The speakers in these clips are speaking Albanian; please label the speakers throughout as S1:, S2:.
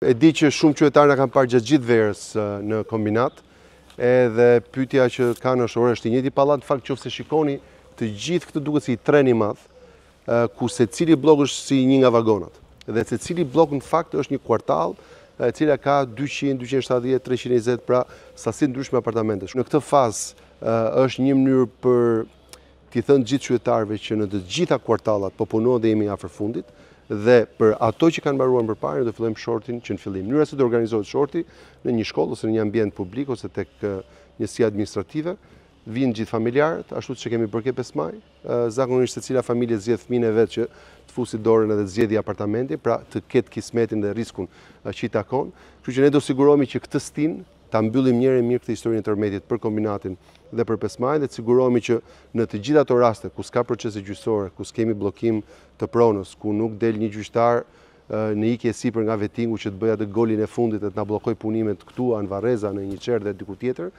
S1: E di që shumë qëtëtarë në kam parë gjithë gjithë verës në kombinat, edhe pytja që ka në shore është i njëti palat në fakt që fëse shikoni të gjithë këtë duke si treni madhë, ku se cili blok është si një nga vagonat. Edhe se cili blok në fakt është një kuartal, cila ka 200, 270, 320, pra sasin ndryshme apartamente Në këtë fazë është një mënyrë për t'i thënë gjithë qëtëtarëve që në të gjitha kuartalat po punohet dhe jemi afer fundit, dhe për ato që kanë mbaruar përpara do fillojmë shortin që në fillim. Mënyra se të organizohet shorti në një shkollë ose në një ambient publik ose tek njësi administrative, vinë gjithë familjarët, ashtu që kemi bërke 5 maj, zakonisht secila cila familje zjedhë e vetë që të fusi dorën edhe të zjedhi apartamentin, pra të ketë kismetin dhe riskun që i takon, që që ne do sigurohemi që këtë stin të ambyllim njëre mirë këtë historinë të për kombinatin dhe për pesmaj dhe të sigurohemi që në të gjitha të raste, ku s'ka procese gjysore, ku s'kemi blokim të pronës, ku nuk del një gjyqtar në ikje e sipër nga vetingu që të bëja të golin e fundit dhe të nablokoj punimet këtu, anë vareza, në një qerë dhe diku tjetër,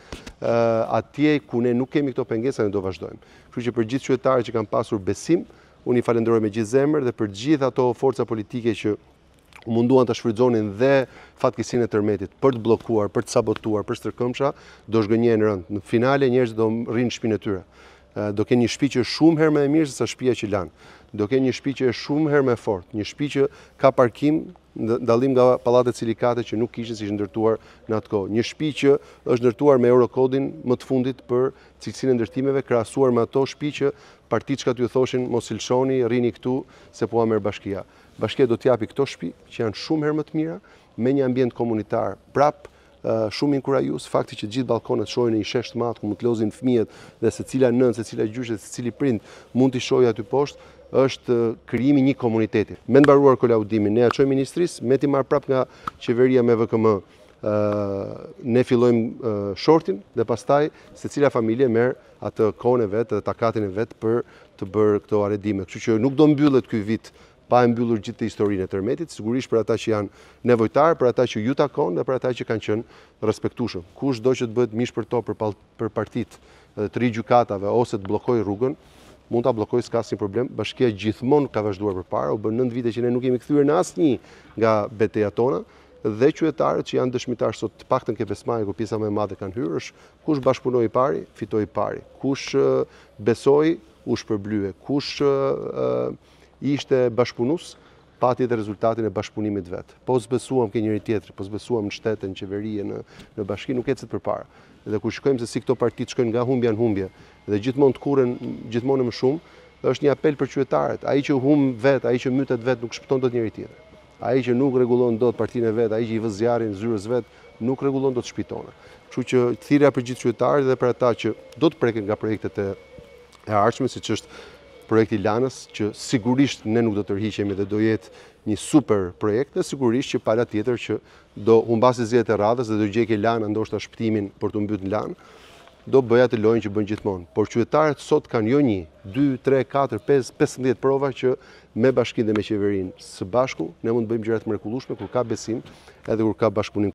S1: atje ku ne nuk kemi këto pengesa, ne do vazhdojmë. Kështu që për gjithë qëtare që kam pasur besim, unë i falenderoj me gjithë zemër dhe për gjithë ato forca politike që u munduan të shfridzonin dhe fatkisin e tërmetit për të blokuar, për të sabotuar, për stërkëmsha, do shgënje në rëndë. Në finale, njerës do rrinë shpinë e tyre. Eh, do ke një shpi që shumë herë me mirë se shpia që lanë, do ke një shpi që shumë herë me fort, një shpi që ka parkim ndalim nga palatet cilikate që nuk kishën si ndërtuar në atë kohë. Një shpi që është ndërtuar me eurokodin më të fundit për cilësin e ndërtimeve, krasuar me ato shpi që partit që ka të ju thoshin mos ilshoni, rini këtu, se po amër bashkia. Bashkia do t'japi këto shpi që janë shumë herë më të mira, me një ambient komunitar prapë, shumë inkurajues fakti që gjithë balkonet shohin në një shesh të madh ku mund të lozin fëmijët dhe secila nën, secila gjyshe, secili prind mund të shohë aty poshtë është krijimi një komuniteti. Me në mbaruar kolaudimin, ne ja çojmë ministrisë me ti marr prap nga qeveria me VKM ë ne fillojmë shortin dhe pastaj secila familje merr atë kohën e vet dhe takatin e vet për të bërë këto arredime. Kështu që nuk do mbyllet ky vit pa e mbyllur gjithë të historinë e tërmetit, sigurisht për ata që janë nevojtarë, për ata që ju takon dhe për ata që kanë qënë respektushëm. Kush do që të bëhet mishë për to për partit dhe eh, të rigjukatave ose të blokoj rrugën, mund të ablokoj s'ka si problem, bashkja gjithmon ka vazhduar për para, u bërë nëndë vite që ne nuk jemi këthyre në asë një nga beteja tona, dhe qëhetarët që janë dëshmitarë sot të pak të nke besmaje, ku pisa me madhe kanë hyrë, është kush bashkëpunoj pari, fitoj pari, kush eh, besoj, u shpërblyve, kush eh, ishte bashkëpunus, pati të rezultatin e bashkëpunimit vetë. Po zbesuam ke njëri tjetëri, po zbesuam në shtetë, në qeverije, në, në bashkinë, nuk ecet për para. Dhe ku shkojmë se si këto partit shkojnë nga humbja në humbje, dhe gjithmonë të kuren, gjithmonë më shumë, dhe është një apel për qytetarët, ai që humb vet, ai që mytet vet nuk shpëton dot njëri tjetër. Ai që nuk rregullon dot partinë vet, ai që i vë zyrës vet, nuk rregullon dot shpitonë. Kështu që thirrja për gjithë qytetarët dhe për ata që do të preken nga projektet e e ardhshme, siç është projekti lanës që sigurisht ne nuk do të tërhiqemi dhe do jetë një super projekt dhe sigurisht që pala tjetër që do humbasi zjetë e radhës dhe do gjeki lanë ndoshta shpëtimin për të mbytë në lanë, do bëja të lojnë që bënë gjithmonë. Por qytetarët sot kanë jo një, 2, 3, 4, 5, 5, 10 prova që me bashkin dhe me qeverin së bashku, ne mund të bëjmë gjërat mrekullushme kur ka besim edhe kur ka bashkunin.